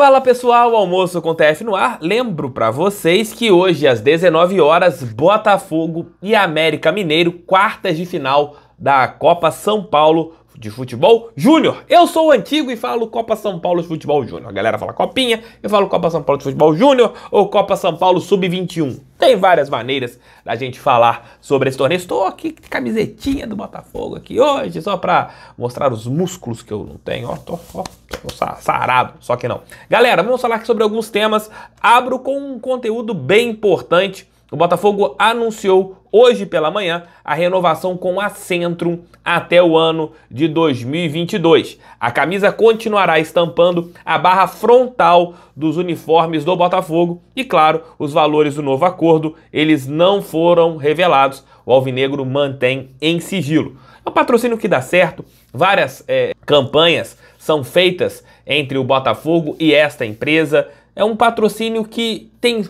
Fala pessoal, almoço com TF no ar. Lembro para vocês que hoje às 19 horas Botafogo e América Mineiro, quartas de final da Copa São Paulo, de Futebol Júnior. Eu sou o antigo e falo Copa São Paulo de Futebol Júnior. A galera fala Copinha, eu falo Copa São Paulo de Futebol Júnior ou Copa São Paulo Sub-21. Tem várias maneiras da gente falar sobre esse torneio. Estou aqui com camisetinha do Botafogo aqui hoje, só para mostrar os músculos que eu não tenho. Ó, tô, ó, tô sarado, só que não. Galera, vamos falar aqui sobre alguns temas. Abro com um conteúdo bem importante. O Botafogo anunciou hoje pela manhã a renovação com a Centrum até o ano de 2022. A camisa continuará estampando a barra frontal dos uniformes do Botafogo e, claro, os valores do novo acordo, eles não foram revelados. O Alvinegro mantém em sigilo. É um patrocínio que dá certo, várias é, campanhas são feitas entre o Botafogo e esta empresa. É um patrocínio que tem,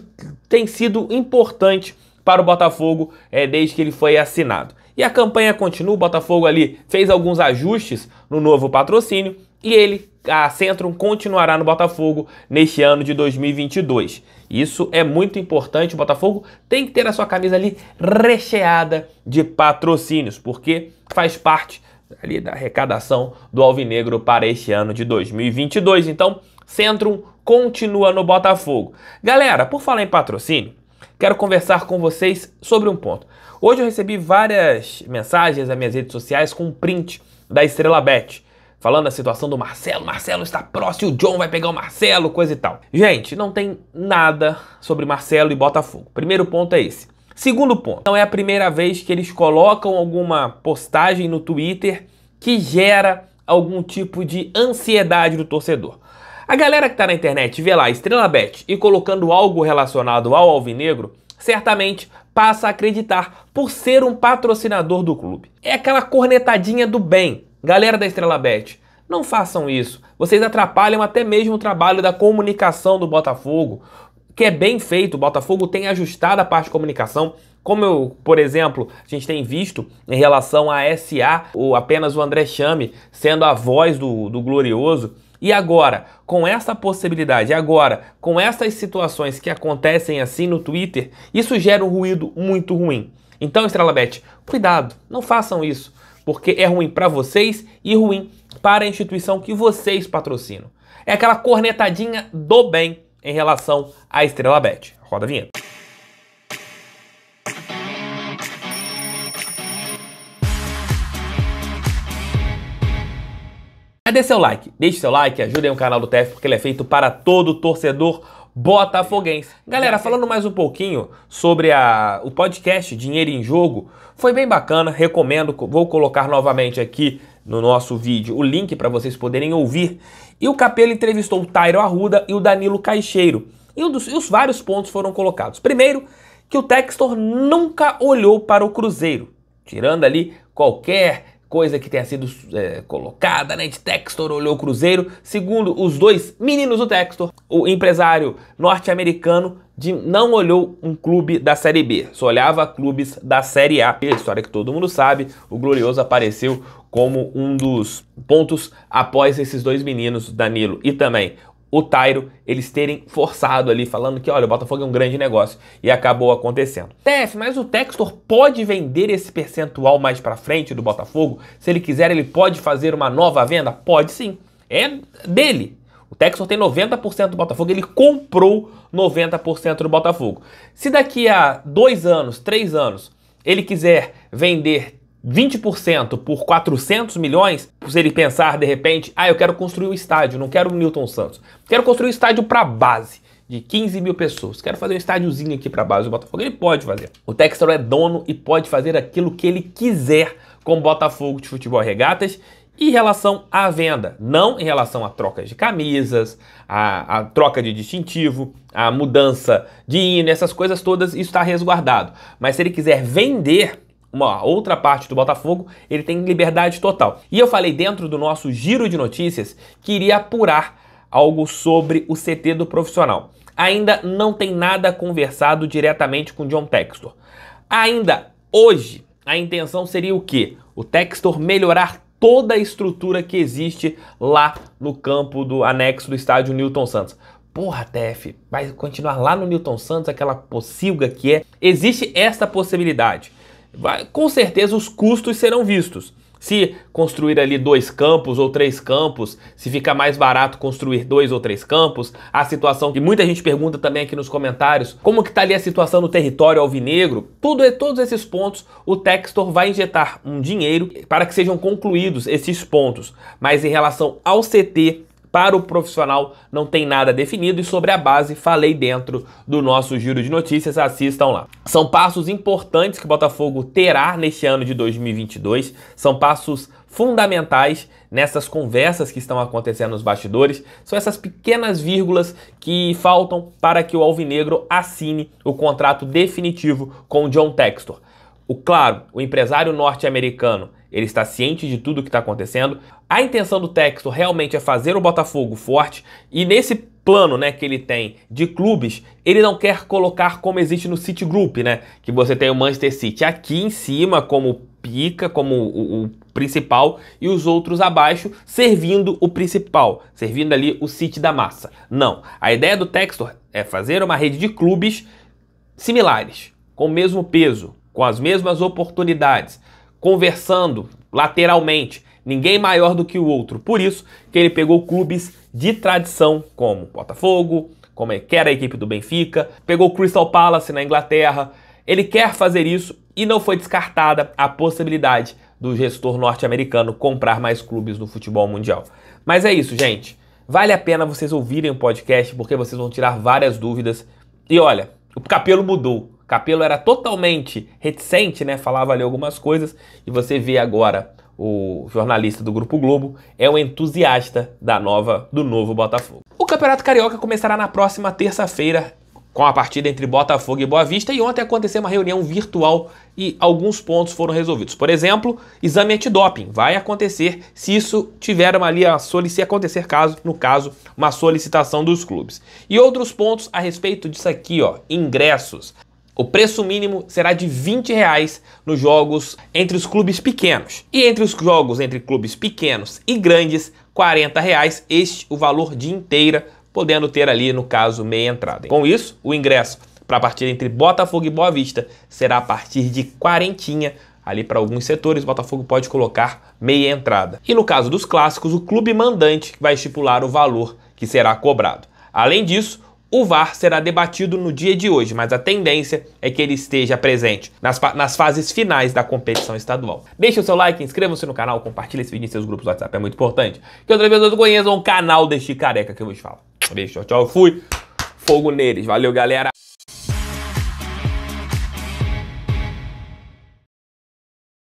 tem sido importante para o Botafogo é, desde que ele foi assinado. E a campanha continua, o Botafogo ali fez alguns ajustes no novo patrocínio e ele, a Centrum, continuará no Botafogo neste ano de 2022. Isso é muito importante, o Botafogo tem que ter a sua camisa ali recheada de patrocínios, porque faz parte ali da arrecadação do Alvinegro para este ano de 2022. Então, Centrum continua no Botafogo. Galera, por falar em patrocínio, quero conversar com vocês sobre um ponto. Hoje eu recebi várias mensagens nas minhas redes sociais com um print da Estrela Bet, falando a situação do Marcelo. Marcelo está próximo, o John vai pegar o Marcelo, coisa e tal. Gente, não tem nada sobre Marcelo e Botafogo. Primeiro ponto é esse. Segundo ponto, não é a primeira vez que eles colocam alguma postagem no Twitter que gera algum tipo de ansiedade do torcedor. A galera que está na internet vê lá Estrela Bet e colocando algo relacionado ao Alvinegro, certamente passa a acreditar por ser um patrocinador do clube. É aquela cornetadinha do bem. Galera da Estrela Bet, não façam isso. Vocês atrapalham até mesmo o trabalho da comunicação do Botafogo, que é bem feito. O Botafogo tem ajustado a parte de comunicação. Como eu, por exemplo, a gente tem visto em relação à SA, ou apenas o André Chame sendo a voz do, do Glorioso. E agora, com essa possibilidade, agora, com essas situações que acontecem assim no Twitter, isso gera um ruído muito ruim. Então, Estrela Bet, cuidado, não façam isso, porque é ruim para vocês e ruim para a instituição que vocês patrocinam. É aquela cornetadinha do bem em relação à Estrela Bet. Roda a vinheta. Cadê seu like? Deixe seu like, ajudem o canal do TF porque ele é feito para todo torcedor botafoguense. Galera, falando mais um pouquinho sobre a, o podcast Dinheiro em Jogo, foi bem bacana, recomendo, vou colocar novamente aqui no nosso vídeo o link para vocês poderem ouvir. E o Capelo entrevistou o Tairo Arruda e o Danilo Caixeiro. E, um dos, e os vários pontos foram colocados. Primeiro, que o Textor nunca olhou para o Cruzeiro, tirando ali qualquer coisa que tenha sido é, colocada, né? De Textor olhou o Cruzeiro. Segundo os dois meninos do Textor, o empresário norte-americano não olhou um clube da Série B, só olhava clubes da Série A. A história que todo mundo sabe, o Glorioso apareceu como um dos pontos após esses dois meninos, Danilo e também o Tairo, eles terem forçado ali, falando que, olha, o Botafogo é um grande negócio e acabou acontecendo. TF, mas o Textor pode vender esse percentual mais para frente do Botafogo? Se ele quiser, ele pode fazer uma nova venda? Pode sim. É dele. O Textor tem 90% do Botafogo, ele comprou 90% do Botafogo. Se daqui a dois anos, três anos, ele quiser vender 20% por 400 milhões, se ele pensar de repente, ah, eu quero construir um estádio, não quero o Newton Santos, quero construir um estádio para base de 15 mil pessoas. Quero fazer um estádiozinho aqui para base do Botafogo. Ele pode fazer. O Textor é dono e pode fazer aquilo que ele quiser com o Botafogo de Futebol Regatas em relação à venda, não em relação a trocas de camisas, a, a troca de distintivo, a mudança de hino, essas coisas todas, isso está resguardado. Mas se ele quiser vender, uma outra parte do Botafogo, ele tem liberdade total. E eu falei dentro do nosso giro de notícias que iria apurar algo sobre o CT do profissional. Ainda não tem nada conversado diretamente com John Textor. Ainda hoje, a intenção seria o quê? O Textor melhorar toda a estrutura que existe lá no campo do anexo do estádio Newton Santos. Porra, Tef, vai continuar lá no Newton Santos, aquela pocilga que é. Existe esta possibilidade com certeza os custos serão vistos. Se construir ali dois campos ou três campos, se fica mais barato construir dois ou três campos, a situação que muita gente pergunta também aqui nos comentários, como que está ali a situação no território alvinegro, tudo todos esses pontos o Textor vai injetar um dinheiro para que sejam concluídos esses pontos. Mas em relação ao CT para o profissional não tem nada definido e sobre a base falei dentro do nosso giro de notícias, assistam lá. São passos importantes que o Botafogo terá neste ano de 2022, são passos fundamentais nessas conversas que estão acontecendo nos bastidores, são essas pequenas vírgulas que faltam para que o Alvinegro assine o contrato definitivo com o John Textor. O claro, o empresário norte-americano, ele está ciente de tudo o que está acontecendo. A intenção do Texto realmente é fazer o Botafogo forte e nesse plano, né, que ele tem de clubes, ele não quer colocar como existe no City Group, né, que você tem o Manchester City aqui em cima como pica, como o, o principal e os outros abaixo servindo o principal, servindo ali o City da massa. Não, a ideia do Textor é fazer uma rede de clubes similares, com o mesmo peso, com as mesmas oportunidades, conversando lateralmente, ninguém maior do que o outro. Por isso que ele pegou clubes de tradição como Botafogo, como é, era a equipe do Benfica, pegou Crystal Palace na Inglaterra. Ele quer fazer isso e não foi descartada a possibilidade do gestor norte-americano comprar mais clubes no futebol mundial. Mas é isso, gente. Vale a pena vocês ouvirem o podcast porque vocês vão tirar várias dúvidas. E olha, o capelo mudou. Capello era totalmente reticente, né? Falava ali algumas coisas e você vê agora o jornalista do Grupo Globo é o um entusiasta da nova do novo Botafogo. O Campeonato Carioca começará na próxima terça-feira com a partida entre Botafogo e Boa Vista e ontem aconteceu uma reunião virtual e alguns pontos foram resolvidos. Por exemplo, exame antidoping vai acontecer se isso tiver uma ali a solicitar acontecer caso, no caso, uma solicitação dos clubes. E outros pontos a respeito disso aqui, ó, ingressos. O preço mínimo será de 20 reais nos jogos entre os clubes pequenos. E entre os jogos entre clubes pequenos e grandes, 40 reais, este o valor de inteira, podendo ter ali, no caso, meia entrada. Com isso, o ingresso para a partida entre Botafogo e Boa Vista será a partir de quarentinha, ali para alguns setores, Botafogo pode colocar meia entrada. E no caso dos clássicos, o clube mandante vai estipular o valor que será cobrado. Além disso, o VAR será debatido no dia de hoje, mas a tendência é que ele esteja presente nas, nas fases finais da competição estadual. Deixe o seu like, inscreva-se no canal, compartilhe esse vídeo em seus grupos do WhatsApp, é muito importante. Que outras pessoas conheçam o canal deste careca que eu vos falo. beijo, tchau, tchau, fui. Fogo neles. Valeu, galera.